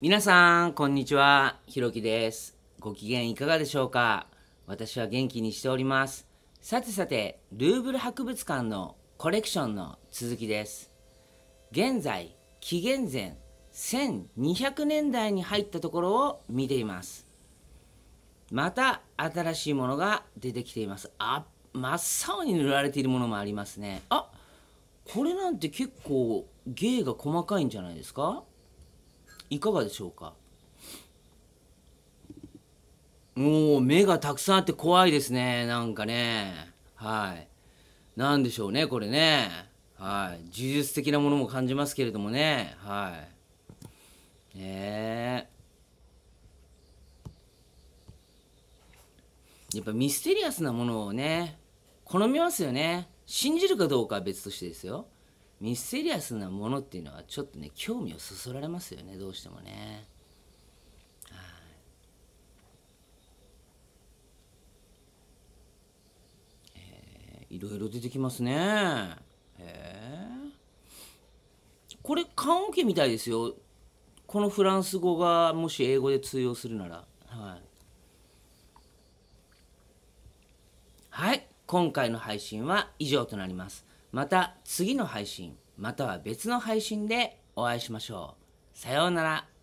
皆さん、こんにちは。ひろきです。ご機嫌いかがでしょうか私は元気にしております。さてさて、ルーブル博物館のコレクションの続きです。現在、紀元前1200年代に入ったところを見ています。また新しいものが出てきています。あ、真っ青に塗られているものもありますね。あ、これなんて結構芸が細かいんじゃないですかいかがでしょうかもう目がたくさんあって怖いですねなんかねはい何でしょうねこれねはい呪術的なものも感じますけれどもねはいえ。やっぱミステリアスなものをね好みますよね信じるかどうかは別としてですよミステリアスなものっていうのはちょっとね興味をそそられますよねどうしてもねはい、えー、いろいろ出てきますねえー、これ棺桶みたいですよこのフランス語がもし英語で通用するならはいはい今回の配信は以上となりますまた次の配信または別の配信でお会いしましょう。さようなら。